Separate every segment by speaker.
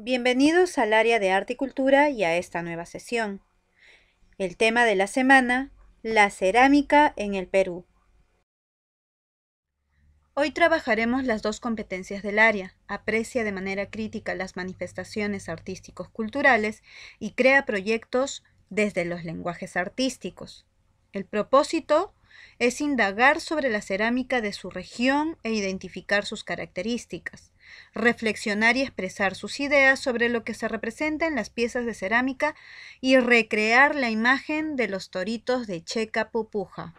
Speaker 1: Bienvenidos al área de arte y cultura y a esta nueva sesión. El tema de la semana, la cerámica en el Perú. Hoy trabajaremos las dos competencias del área. Aprecia de manera crítica las manifestaciones artísticos culturales y crea proyectos desde los lenguajes artísticos. El propósito es indagar sobre la cerámica de su región e identificar sus características reflexionar y expresar sus ideas sobre lo que se representa en las piezas de cerámica y recrear la imagen de los toritos de Checa Pupuja.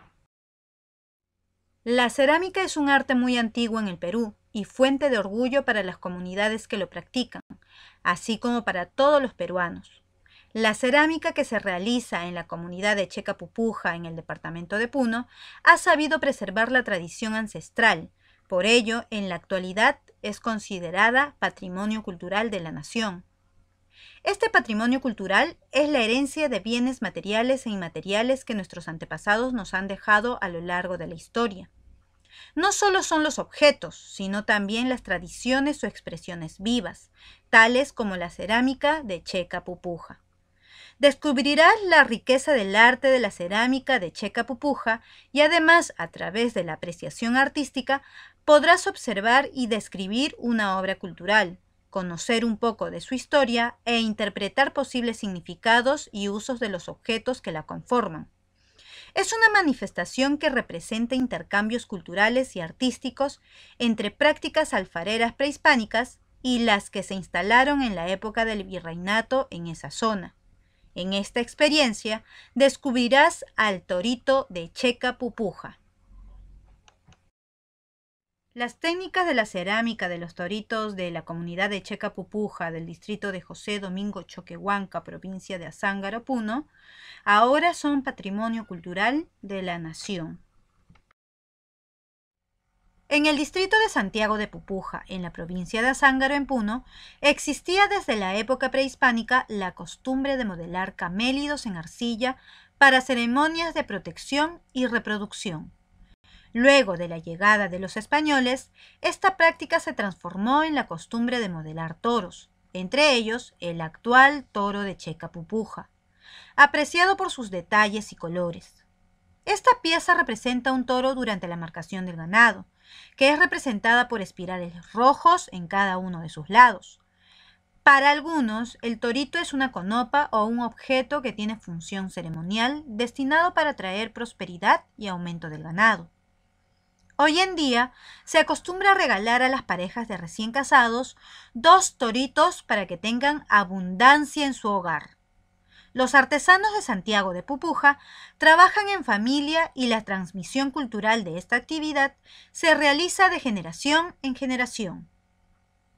Speaker 1: La cerámica es un arte muy antiguo en el Perú y fuente de orgullo para las comunidades que lo practican, así como para todos los peruanos. La cerámica que se realiza en la comunidad de Checa Pupuja, en el departamento de Puno, ha sabido preservar la tradición ancestral. Por ello, en la actualidad es considerada patrimonio cultural de la nación. Este patrimonio cultural es la herencia de bienes materiales e inmateriales que nuestros antepasados nos han dejado a lo largo de la historia. No solo son los objetos, sino también las tradiciones o expresiones vivas, tales como la cerámica de Checa Pupuja. Descubrirás la riqueza del arte de la cerámica de Checa Pupuja y además, a través de la apreciación artística, podrás observar y describir una obra cultural, conocer un poco de su historia e interpretar posibles significados y usos de los objetos que la conforman. Es una manifestación que representa intercambios culturales y artísticos entre prácticas alfareras prehispánicas y las que se instalaron en la época del virreinato en esa zona. En esta experiencia descubrirás al torito de Checa Pupuja, las técnicas de la cerámica de los toritos de la comunidad de Checa Pupuja del distrito de José Domingo Choquehuanca, provincia de Azángaro, Puno, ahora son patrimonio cultural de la nación. En el distrito de Santiago de Pupuja, en la provincia de Azángaro, en Puno, existía desde la época prehispánica la costumbre de modelar camélidos en arcilla para ceremonias de protección y reproducción. Luego de la llegada de los españoles, esta práctica se transformó en la costumbre de modelar toros, entre ellos el actual toro de Checa Pupuja, apreciado por sus detalles y colores. Esta pieza representa un toro durante la marcación del ganado, que es representada por espirales rojos en cada uno de sus lados. Para algunos, el torito es una conopa o un objeto que tiene función ceremonial destinado para traer prosperidad y aumento del ganado. Hoy en día se acostumbra regalar a las parejas de recién casados dos toritos para que tengan abundancia en su hogar. Los artesanos de Santiago de Pupuja trabajan en familia y la transmisión cultural de esta actividad se realiza de generación en generación.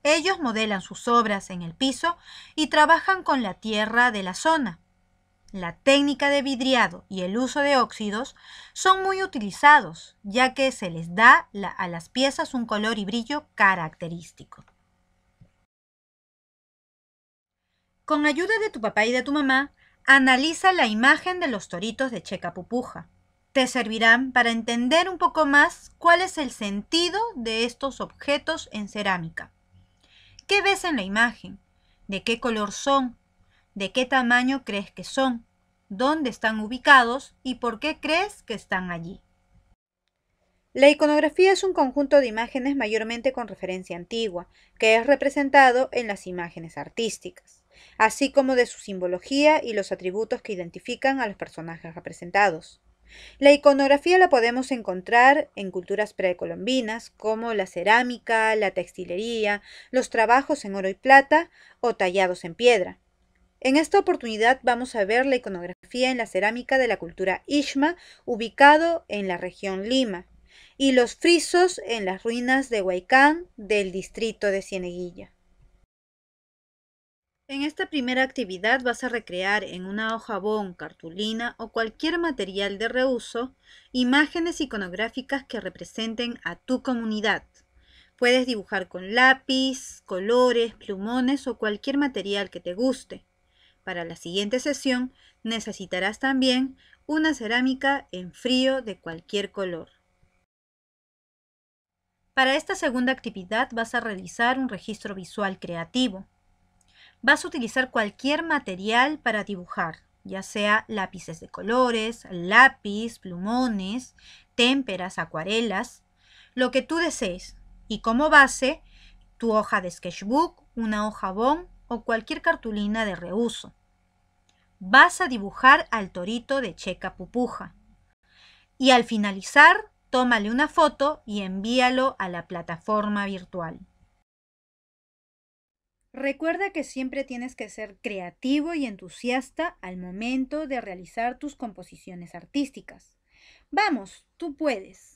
Speaker 1: Ellos modelan sus obras en el piso y trabajan con la tierra de la zona la técnica de vidriado y el uso de óxidos son muy utilizados, ya que se les da a las piezas un color y brillo característico. Con ayuda de tu papá y de tu mamá, analiza la imagen de los toritos de Checa Pupuja. Te servirán para entender un poco más cuál es el sentido de estos objetos en cerámica. ¿Qué ves en la imagen? ¿De qué color son? de qué tamaño crees que son, dónde están ubicados y por qué crees que están allí. La iconografía es un conjunto de imágenes mayormente con referencia antigua, que es representado en las imágenes artísticas, así como de su simbología y los atributos que identifican a los personajes representados. La iconografía la podemos encontrar en culturas precolombinas como la cerámica, la textilería, los trabajos en oro y plata o tallados en piedra. En esta oportunidad vamos a ver la iconografía en la cerámica de la cultura Ishma, ubicado en la región Lima, y los frisos en las ruinas de Huaycán del distrito de Cieneguilla. En esta primera actividad vas a recrear en una hoja bon, cartulina o cualquier material de reuso imágenes iconográficas que representen a tu comunidad. Puedes dibujar con lápiz, colores, plumones o cualquier material que te guste. Para la siguiente sesión necesitarás también una cerámica en frío de cualquier color. Para esta segunda actividad vas a realizar un registro visual creativo. Vas a utilizar cualquier material para dibujar, ya sea lápices de colores, lápiz, plumones, témperas, acuarelas, lo que tú desees. Y como base, tu hoja de sketchbook, una hoja bon o cualquier cartulina de reuso. Vas a dibujar al torito de Checa Pupuja. Y al finalizar, tómale una foto y envíalo a la plataforma virtual. Recuerda que siempre tienes que ser creativo y entusiasta al momento de realizar tus composiciones artísticas. Vamos, tú puedes.